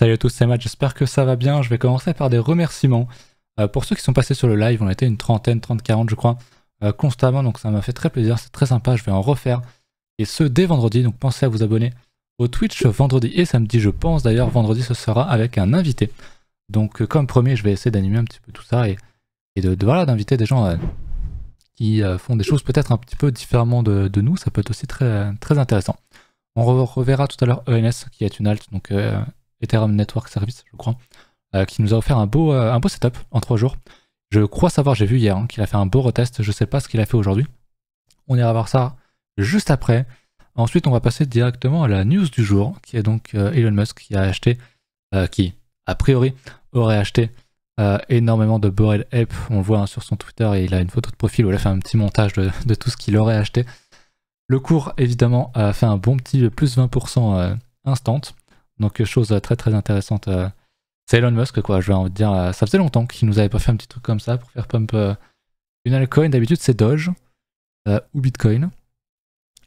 Salut à tous, c'est Matt, j'espère que ça va bien. Je vais commencer par des remerciements. Euh, pour ceux qui sont passés sur le live, on a été une trentaine, 30, 40 je crois, euh, constamment, donc ça m'a fait très plaisir, c'est très sympa, je vais en refaire. Et ce, dès vendredi, donc pensez à vous abonner au Twitch vendredi et samedi, je pense. D'ailleurs, vendredi, ce sera avec un invité. Donc, euh, comme premier, je vais essayer d'animer un petit peu tout ça et, voilà, d'inviter des gens qui font des choses peut-être un petit peu différemment de, nous. Ça peut être aussi très, très intéressant. On reverra tout à l'heure ENS, qui est une halte, donc Ethereum Network Service, je crois, euh, qui nous a offert un beau, euh, un beau setup en trois jours. Je crois savoir, j'ai vu hier hein, qu'il a fait un beau retest, je ne sais pas ce qu'il a fait aujourd'hui. On ira voir ça juste après. Ensuite, on va passer directement à la news du jour, qui est donc euh, Elon Musk qui a acheté, qui a priori aurait acheté énormément de Borel Help On le voit hein, sur son Twitter et il a une photo de profil où il a fait un petit montage de, de tout ce qu'il aurait acheté. Le cours, évidemment, a fait un bon petit plus 20% instant. Donc, euh, chose euh, très très intéressante. Euh, c'est Elon Musk, quoi, je vais en dire. Ça faisait longtemps qu'il nous avait pas fait un petit truc comme ça pour faire pump une altcoin. D'habitude, c'est Doge ou Bitcoin.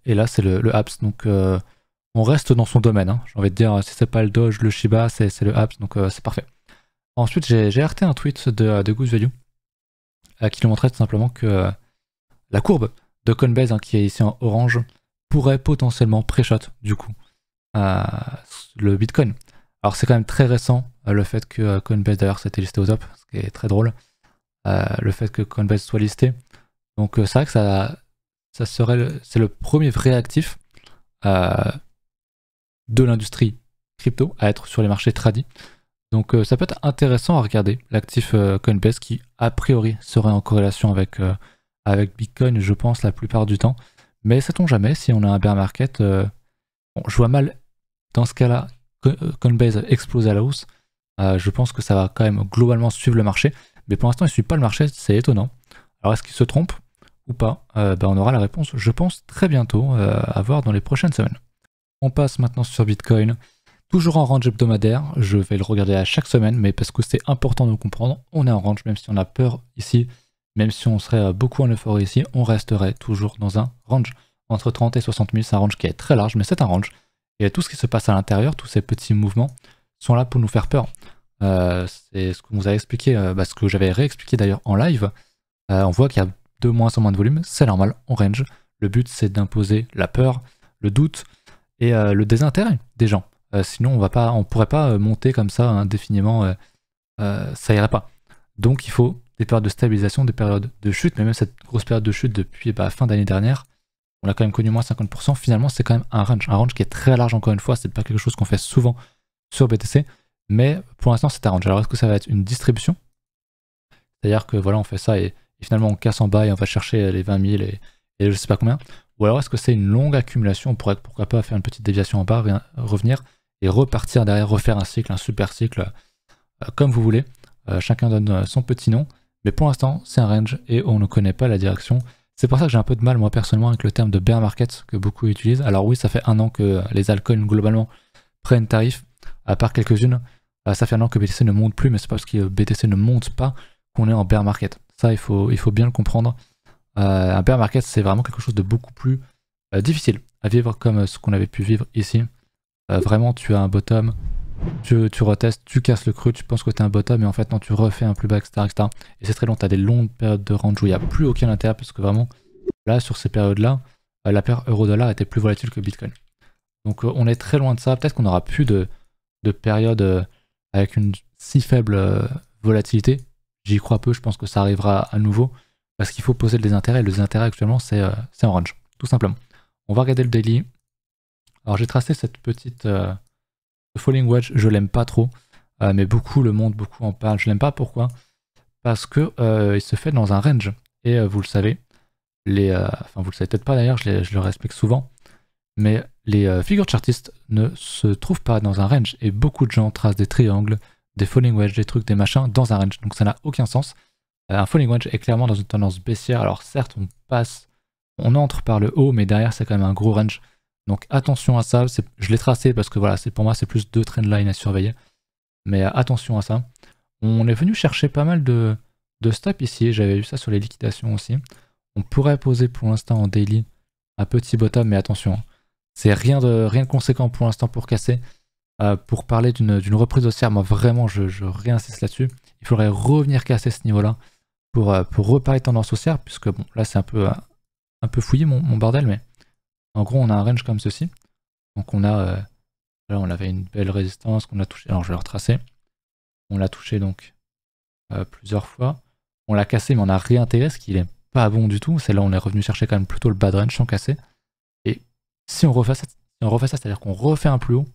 Et là, c'est le, le, apps. Donc, on reste dans son domaine. Hein. J'ai envie de dire, si c'est pas le Doge, le Shiba, c'est le apps. Donc, c'est parfait. Ensuite, j'ai RT un tweet de, de Goose Value qui nous montrait tout simplement que la courbe de Coinbase, hein, qui est ici en orange, pourrait potentiellement pré-shot du coup le Bitcoin. Alors c'est quand même très récent euh, le fait que euh, Coinbase d'ailleurs s'était listé au top, ce qui est très drôle. Euh, le fait que Coinbase soit listé. Donc c'est vrai que ça, serait c'est le premier vrai actif de l'industrie crypto à être sur les marchés tradis. Donc ça peut être intéressant à regarder l'actif Coinbase qui a priori serait en corrélation avec, avec Bitcoin je pense la plupart du temps. Mais ça tombe jamais si on a un bear market. Bon, je vois mal dans ce cas-là, euh, Coinbase explose à la hausse. Euh, je pense que ça va quand même globalement suivre le marché. Mais pour l'instant, il ne suit pas le marché, c'est étonnant. Alors est-ce qu'il se trompe ou pas euh, ben, On aura la réponse, je pense, très bientôt, à voir dans les prochaines semaines. On passe maintenant sur Bitcoin. Toujours en range hebdomadaire, je vais le regarder à chaque semaine, mais parce que c'est important de comprendre, on est en range, même si on a peur ici, même si on serait beaucoup en euphorie ici, on resterait toujours dans un range. Entre 30 et 60 000, c'est un range qui est très large, mais c'est un range. Et tout ce qui se passe à l'intérieur, tous ces petits mouvements, sont là pour nous faire peur. Euh, c'est ce qu'on vous a expliqué, euh, bah, ce que j'avais réexpliqué d'ailleurs en live. Euh, on voit qu'il y a de moins en moins de volume, c'est normal, on range. Le but, c'est d'imposer la peur, le doute et le désintérêt des gens. sinon, on ne pourrait pas monter comme ça indéfiniment, ça irait pas. Donc, il faut des périodes de stabilisation, des périodes de chute, mais même cette grosse période de chute depuis bah, fin d'année dernière, on a quand même connu moins 50%, finalement c'est quand même un range, un range qui est très large encore une fois, c'est pas quelque chose qu'on fait souvent sur BTC, mais pour l'instant c'est un range. Alors est-ce que ça va être une distribution C'est-à-dire que voilà, on fait ça et, finalement on casse en bas et on va chercher les 20 000 et, je sais pas combien, ou alors est-ce que c'est une longue accumulation, on pourrait pourquoi pas faire une petite déviation en bas, revenir et repartir derrière, refaire un cycle, un super cycle, euh, comme vous voulez, euh, chacun donne euh, son petit nom, mais pour l'instant c'est un range et on ne connaît pas la direction c'est pour ça que j'ai un peu de mal, moi, personnellement, avec le terme de bear market que beaucoup utilisent. Alors oui, ça fait un an que les altcoins, globalement, prennent tarif, à part quelques-unes. Bah, ça fait un an que BTC ne monte plus, mais c'est parce que BTC ne monte pas qu'on est en bear market. Ça, il faut, bien le comprendre. Euh, un bear market, c'est vraiment quelque chose de beaucoup plus euh, difficile à vivre comme ce qu'on avait pu vivre ici. Euh, vraiment, tu as un bottom, tu, retestes, tu casses le cru, tu penses que t'es un bottom, mais en fait, non, tu refais un plus bas, etc. etc. Et c'est très long, t'as des longues périodes de range où il n'y a plus aucun intérêt, parce que vraiment, là, sur ces périodes-là, euh, la paire euro-dollar était plus volatile que Bitcoin. Donc euh, on est très loin de ça. Peut-être qu'on n'aura plus de, de période euh, avec une si faible volatilité. J'y crois peu, je pense que ça arrivera à nouveau. Parce qu'il faut poser le désintérêt. Le intérêts actuellement, c'est en range, tout simplement. On va regarder le daily. Alors j'ai tracé cette petite, le Falling Wedge, je l'aime pas trop, euh, mais beaucoup le monde, beaucoup en parlent, Je l'aime pas pourquoi Parce que euh, il se fait dans un range. Et euh, vous le savez, les, enfin vous le savez peut-être pas d'ailleurs, je, je, le respecte souvent, mais les figures chartistes ne se trouvent pas dans un range. Et beaucoup de gens tracent des triangles, des falling wedge, des trucs, des machins dans un range. Donc ça n'a aucun sens. un falling wedge est clairement dans une tendance baissière. Alors certes, on passe, on entre par le haut, mais derrière c'est quand même un gros range. Donc attention à ça, je l'ai tracé parce que voilà, pour moi c'est plus deux lines à surveiller. Mais euh, attention à ça. On est venu chercher pas mal de, de stops ici, j'avais vu ça sur les liquidations aussi. On pourrait poser pour l'instant en daily un petit bottom, mais attention, hein. c'est rien de, rien conséquent pour l'instant pour casser. Euh, pour parler d'une reprise haussière, moi vraiment je, je réinsiste là-dessus. Il faudrait revenir casser ce niveau-là pour, euh, pour reparler tendance haussière, puisque bon, là c'est un peu, un peu fouillé mon, mon bordel, mais en gros, on a un range comme ceci. Donc on a, euh, là on avait une belle résistance qu'on a touché. Alors je vais le retracer. On l'a touché donc euh, plusieurs fois. On l'a cassé, mais on a réintégré ce qui n'est pas bon du tout. C'est là on est revenu chercher quand même plutôt le bad range sans casser. Et si on refait ça, on refait c'est-à-dire qu'on refait un plus haut,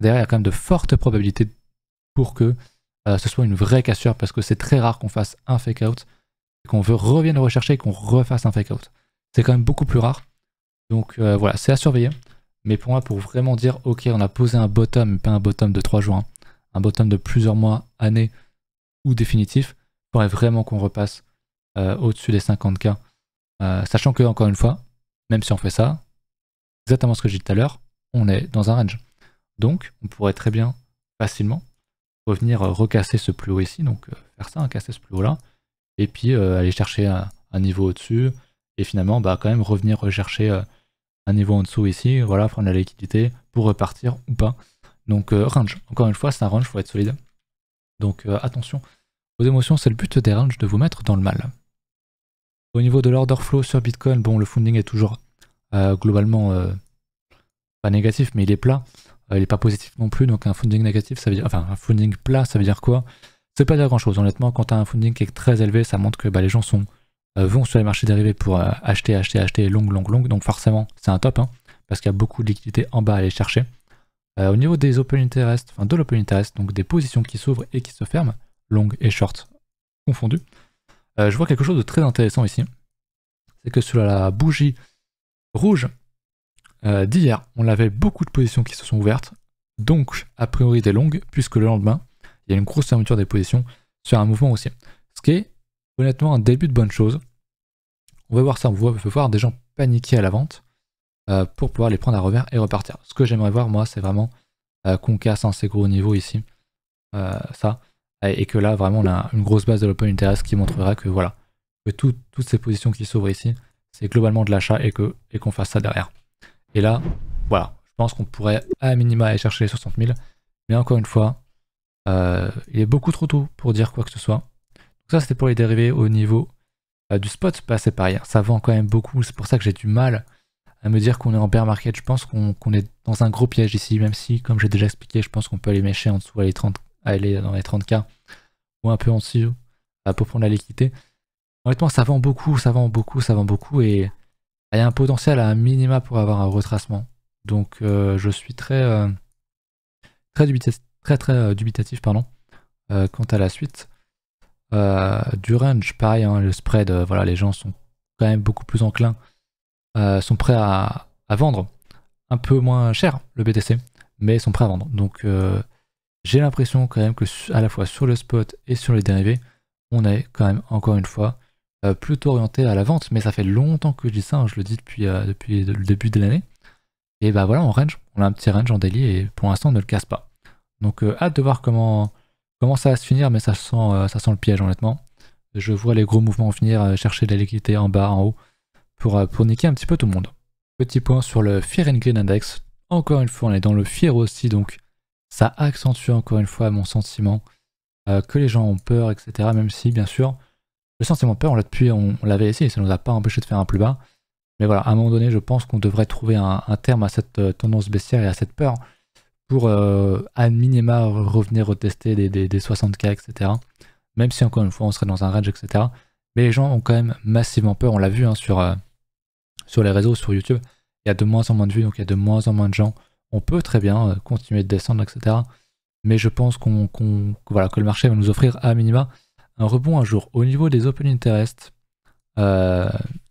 derrière il y a quand même de fortes probabilités pour que euh, ce soit une vraie cassure parce que c'est très rare qu'on fasse un fake out, qu'on revienne rechercher et qu'on refasse un fake out. C'est quand même beaucoup plus rare. Donc euh, voilà, c'est à surveiller. Mais pour moi, pour vraiment dire, ok, on a posé un bottom, pas un bottom de 3 jours, hein, un bottom de plusieurs mois, années ou définitif, il faudrait vraiment qu'on repasse euh, au-dessus des 50K. Euh, sachant que, encore une fois, même si on fait ça, exactement ce que j'ai dit tout à l'heure, on est dans un range. Donc, on pourrait très bien, facilement, revenir recasser ce plus haut ici, donc faire ça, hein, casser ce plus haut là, et puis aller chercher un, niveau au-dessus, et finalement, bah, quand même revenir rechercher niveau en dessous ici, voilà, prendre la liquidité pour repartir ou pas. Donc euh, range, encore une fois, c'est un range, faut être solide. Donc euh, attention aux émotions, c'est le but des ranges de vous mettre dans le mal. Au niveau de l'order flow sur Bitcoin, bon, le funding est toujours euh, globalement pas négatif, mais il est plat. il n'est pas positif non plus, donc un funding négatif, ça veut dire, enfin un funding plat, ça veut dire quoi C'est pas dire grand chose, honnêtement. Quand tu as un funding qui est très élevé, ça montre que bah, les gens sont euh, vont sur les marchés dérivés pour euh, acheter, acheter, acheter longue, longue, longue. Donc forcément, c'est un top, hein, parce qu'il y a beaucoup de liquidités en bas à aller chercher. Euh, au niveau des open interest, enfin de l'open interest, donc des positions qui s'ouvrent et qui se ferment, long et short confondues, je vois quelque chose de très intéressant ici. C'est que sur la bougie rouge d'hier, on avait beaucoup de positions qui se sont ouvertes, donc a priori des longues, puisque le lendemain, il y a une grosse fermeture des positions sur un mouvement aussi, Ce qui est honnêtement un début de bonne chose. On va voir ça, on va voir des gens paniquer à la vente euh, pour pouvoir les prendre à revers et repartir. Ce que j'aimerais voir, moi, c'est vraiment euh, qu'on casse ces gros niveaux ici, euh, ça, et que là, vraiment, on a une grosse base de l'open interest qui montrera que voilà, que toutes ces positions qui s'ouvrent ici, c'est globalement de l'achat et qu'on et qu'on fasse ça derrière. Et là, voilà, je pense qu'on pourrait à minima aller chercher les 60 000, mais encore une fois, il est beaucoup trop tôt pour dire quoi que ce soit ça, c'était pour les dérivés au niveau euh, du spot, bah, pas c'est pareil. Ça vend quand même beaucoup. C'est pour ça que j'ai du mal à me dire qu'on est en bear market. Je pense qu'on est dans un gros piège ici, même si, comme j'ai déjà expliqué, je pense qu'on peut aller mécher en dessous, aller, 30, aller dans les 30K ou un peu en dessous euh, pour prendre la liquidité. Honnêtement, ça vend beaucoup, ça vend beaucoup, ça vend beaucoup et il y a un potentiel à un minima pour avoir un retracement. Donc euh, je suis très très, dubitatif, dubitatif pardon, quant à la suite. Euh, du range. Pareil, hein, le spread, euh, voilà, les gens sont quand même beaucoup plus enclins, euh, sont prêts à, vendre un peu moins cher le BTC, mais sont prêts à vendre. Donc j'ai l'impression quand même que à la fois sur le spot et sur les dérivés, on est quand même encore une fois plutôt orienté à la vente. Mais ça fait longtemps que je dis ça, hein, je le dis depuis, depuis le début de l'année. Et bah voilà, on range, on a un petit range en daily et pour l'instant on ne le casse pas. Donc hâte de voir comment Comment ça va se finir, mais ça sent, euh, ça sent le piège honnêtement. Je vois les gros mouvements venir euh, chercher de la liquidité en bas, en haut, pour, euh, pour niquer un petit peu tout le monde. Petit point sur le Fear and Green Index. Encore une fois, on est dans le Fear aussi, donc ça accentue encore une fois mon sentiment que les gens ont peur, etc. Même si, bien sûr, le sentiment peur, on l'a depuis, on, l'avait essayé, ça ne nous a pas empêché de faire un plus bas. Mais voilà, à un moment donné, je pense qu'on devrait trouver un, un terme à cette tendance baissière et à cette peur pour à euh, minima revenir retester des, des, 60K, etc. Même si encore une fois on serait dans un range, etc. Mais les gens ont quand même massivement peur, on l'a vu hein, sur, euh, sur les réseaux, sur YouTube, il y a de moins en moins de vues, donc il y a de moins en moins de gens. On peut très bien euh, continuer de descendre, etc. Mais je pense qu'on, qu'on, que, le marché va nous offrir à minima un rebond un jour. Au niveau des open interest,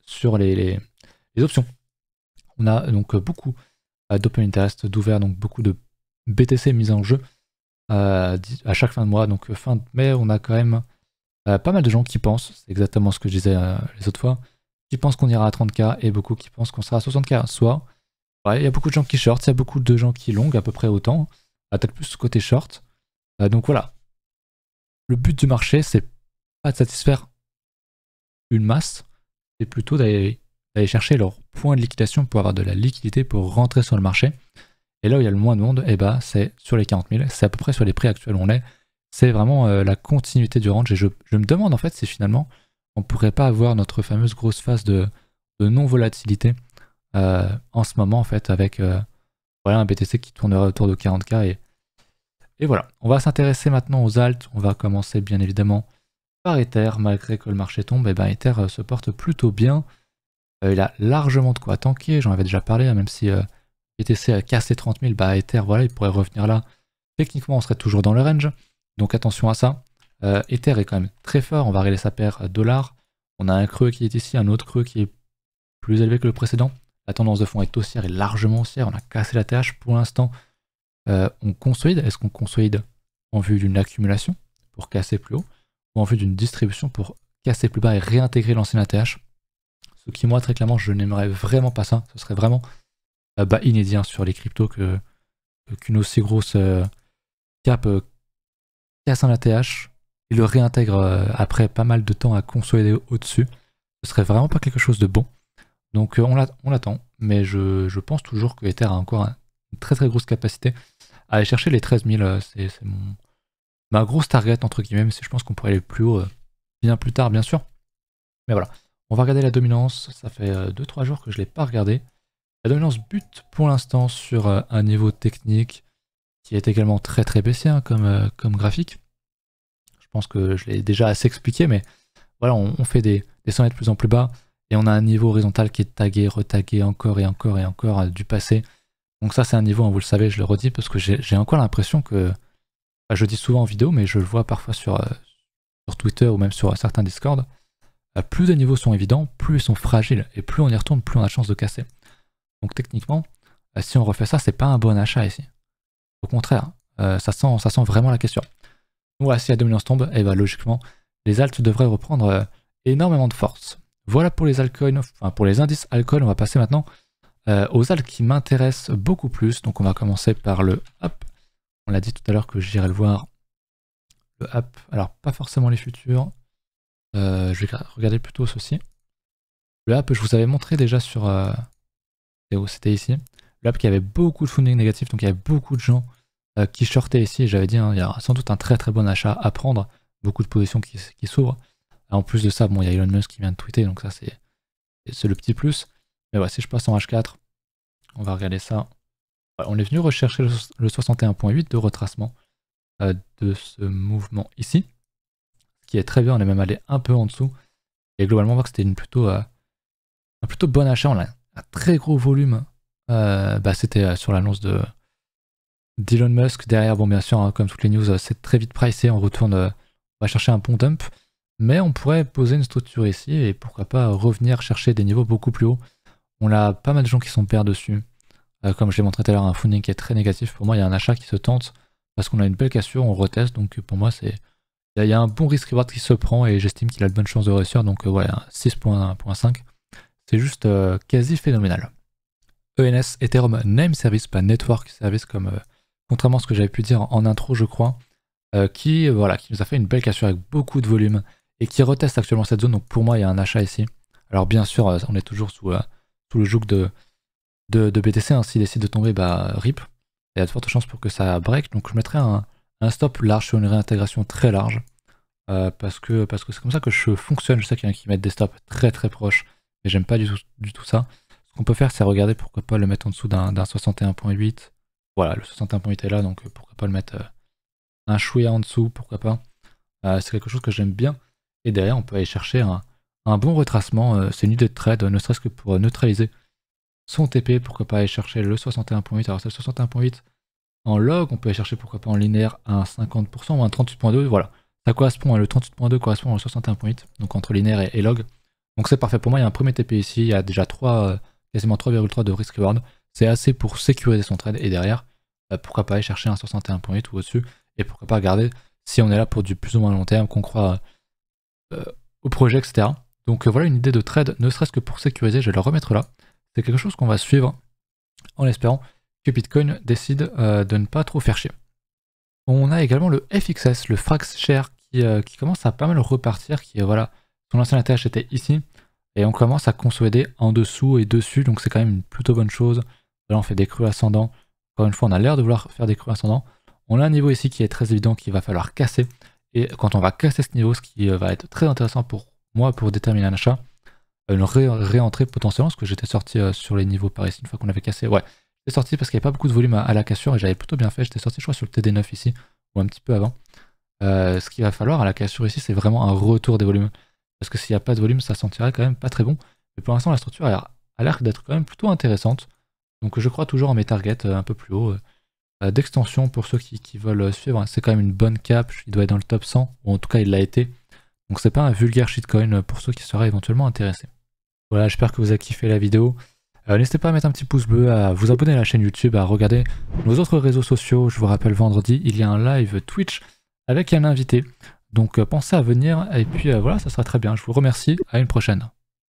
sur les, les, les, options, on a donc beaucoup d'open interest, d'ouvert, donc beaucoup de BTC mise en jeu euh, à chaque fin de mois. Donc euh, fin de mai, on a quand même euh, pas mal de gens qui pensent, c'est exactement ce que je disais les autres fois, qui pensent qu'on ira à 30K et beaucoup qui pensent qu'on sera à 60K. Soit, il y a beaucoup de gens qui short il y a beaucoup de gens qui longuent à peu près autant, peut-être plus côté short. donc voilà. Le but du marché, c'est pas de satisfaire une masse, c'est plutôt d'aller chercher leur point de liquidation pour avoir de la liquidité pour rentrer sur le marché. Et là où il y a le moins de monde, eh ben, c'est sur les 40 000, c'est à peu près sur les prix actuels où on est. C'est vraiment euh, la continuité du range. Et je, me demande en fait si finalement on ne pourrait pas avoir notre fameuse grosse phase de, non-volatilité euh, en ce moment en fait avec euh, voilà, un BTC qui tournerait autour de 40K. Et, et voilà, on va s'intéresser maintenant aux Alts. On va commencer bien évidemment par Ether. Malgré que le marché tombe, eh ben, Ether se porte plutôt bien. il a largement de quoi tanker, j'en avais déjà parlé, hein, même si... BTC a cassé 30 000, bah Ether, voilà, il pourrait revenir là. Techniquement, on serait toujours dans le range. Donc attention à ça. Euh, Ether est quand même très fort. On va régler sa paire dollar. On a un creux qui est ici, un autre creux qui est plus élevé que le précédent. La tendance de fond est haussière et largement haussière. On a cassé la TH pour l'instant. Euh, on consolide. Est-ce qu'on consolide en vue d'une accumulation pour casser plus haut ou en vue d'une distribution pour casser plus bas et réintégrer l'ancienne ATH Ce qui, moi, très clairement, je n'aimerais vraiment pas ça. Ce serait vraiment euh, bah, inédit hein, sur les cryptos que euh, qu'une aussi grosse euh, cap casse un ATH et le réintègre après pas mal de temps à consolider au-dessus, ce serait vraiment pas quelque chose de bon. Donc on l'attend, mais je, pense toujours que Ether a encore une très très grosse capacité à aller chercher les 13 000. C'est ma grosse target entre guillemets, mais je pense qu'on pourrait aller plus haut bien plus tard, bien sûr. Mais voilà, on va regarder la dominance. Ça fait 2-3 jours que je l'ai pas regardé. La dominance bute pour l'instant sur euh, un niveau technique qui est également très très baissé hein, euh, comme, graphique. Je pense que je l'ai déjà assez expliqué, mais voilà, on, fait des, sommets de plus en plus bas et on a un niveau horizontal qui est tagué, retagué encore et encore et encore euh, du passé. Donc ça c'est un niveau, hein, vous le savez, je le redis parce que j'ai encore l'impression que, bah, je le dis souvent en vidéo, mais je le vois parfois sur, Twitter ou même sur certains Discord, plus des niveaux sont évidents, plus ils sont fragiles et plus on y retourne, plus on a chance de casser. Donc techniquement, euh, si on refait ça, c'est pas un bon achat ici. Au contraire, euh, ça, sent, ça sent vraiment la question. Donc si la dominance tombe, et eh va ben, logiquement, les alts devraient reprendre euh, énormément de force. Voilà pour les alcools, enfin pour les indices alcool, on va passer maintenant aux alts qui m'intéressent beaucoup plus. Donc on va commencer par le up. On l'a dit tout à l'heure que j'irai le voir. Le hop. alors pas forcément les futurs. je vais regarder plutôt ceci. Le up, je vous avais montré déjà sur, c'était ici. il qui avait beaucoup de funding négatif, donc il y avait beaucoup de gens euh, qui shortaient ici. J'avais dit, hein, il y a sans doute un très très bon achat à prendre, beaucoup de positions qui, s'ouvrent. En plus de ça, bon, il y a Elon Musk qui vient de tweeter, donc ça c'est le petit plus. Mais si je passe en H4, on va regarder ça. on est venu rechercher le, 61.8 de retracement euh, de ce mouvement ici, ce qui est très bien. On est même allé un peu en dessous. Et globalement, on voit que c'était plutôt euh, un plutôt bon achat. en très gros volume, euh, bah, c'était euh, sur l'annonce de d'Elon Musk. Derrière, bon, bien sûr, hein, comme toutes les news, euh, c'est très vite pricé. On retourne, on va chercher un pont dump, mais on pourrait poser une structure ici et pourquoi pas revenir chercher des niveaux beaucoup plus haut On a pas mal de gens qui sont perdus dessus. comme je l'ai montré tout à l'heure, un funding qui est très négatif. Pour moi, il y a un achat qui se tente parce qu'on a une belle cassure, on reteste. Donc pour moi, c'est il y, a un bon risk reward qui se prend et j'estime qu'il a de bonnes chances de réussir. Donc voilà, 6.5. C'est juste euh, quasi phénoménal. ENS, Ethereum Name Service, pas Network Service, comme euh, contrairement à ce que j'avais pu dire en intro, je crois, euh, qui, voilà, qui nous a fait une belle cassure avec beaucoup de volume et qui reteste actuellement cette zone. Donc pour moi, il y a un achat ici. Alors bien sûr, on est toujours sous, sous le joug de, de, BTC. Hein. S'il décide de tomber, bah rip. Il y a de fortes chances pour que ça break. Donc je mettrai un, stop large sur une réintégration très large. parce que parce que c'est comme ça que je fonctionne. Je sais qu'il y en a qui mettent des stops très très proches j'aime pas du tout, du tout ça. Ce qu'on peut faire, c'est regarder pourquoi pas le mettre en dessous d'un 61.8. Voilà, le 61.8 est là, donc euh, pourquoi pas le mettre euh, un chouet en dessous, pourquoi pas. Euh, c'est quelque chose que j'aime bien. Et derrière, on peut aller chercher un, bon retracement. c'est une de trade, ne serait-ce que pour neutraliser son TP, pourquoi pas aller chercher le 61.8. Alors c'est le 61.8 en log, on peut aller chercher pourquoi pas en linéaire un 50% ou un 38.2, voilà. Ça correspond, à hein, le 38.2 correspond au 61.8, donc entre linéaire et log. Donc c'est parfait pour moi, il y a un premier TP ici, il y a déjà euh, quasiment 3,3 de risk reward. C'est assez pour sécuriser son trade et derrière, bah, pourquoi pas aller chercher un 61.8 ou au-dessus et pourquoi pas regarder si on est là pour du plus ou moins long terme, qu'on croit euh, au projet, etc. Donc euh, voilà une idée de trade, ne serait-ce que pour sécuriser, je vais le remettre là. C'est quelque chose qu'on va suivre en espérant que Bitcoin décide de ne pas trop faire chier. On a également le FXS, le Frax Share, qui, qui commence à pas mal repartir, qui est voilà son ancien attache était ici. Et on commence à consolider en dessous et dessus. Donc c'est quand même une plutôt bonne chose. Là, on fait des creux ascendants. Encore une fois, on a l'air de vouloir faire des creux ascendants. On a un niveau ici qui est très évident qu'il va falloir casser. Et quand on va casser ce niveau, ce qui euh, va être très intéressant pour moi pour déterminer un achat, une réentrée potentiellement, parce que j'étais sorti euh, sur les niveaux par ici une fois qu'on avait cassé. Ouais, j'étais sorti parce qu'il n'y avait pas beaucoup de volume à, la cassure et j'avais plutôt bien fait. J'étais sorti, je crois, sur le TD9 ici, ou un petit peu avant. Euh, ce qu'il va falloir à la cassure ici, c'est vraiment un retour des volumes parce que s'il n'y a pas de volume, ça sentirait quand même pas très bon. Mais pour l'instant, la structure a l'air d'être quand même plutôt intéressante. Donc je crois toujours à mes targets euh, un peu plus haut euh, euh, d'extension pour ceux qui, veulent suivre. C'est quand même une bonne cap, il doit être dans le top 100, ou en tout cas il l'a été. Donc c'est pas un vulgaire shitcoin pour ceux qui seraient éventuellement intéressés. Voilà, j'espère que vous avez kiffé la vidéo. N'hésitez pas à mettre un petit pouce bleu, à vous abonner à la chaîne YouTube, à regarder nos autres réseaux sociaux. Je vous rappelle, vendredi, il y a un live Twitch avec un invité. Donc euh, pensez à venir et puis euh, voilà, ça sera très bien. Je vous remercie. À une prochaine.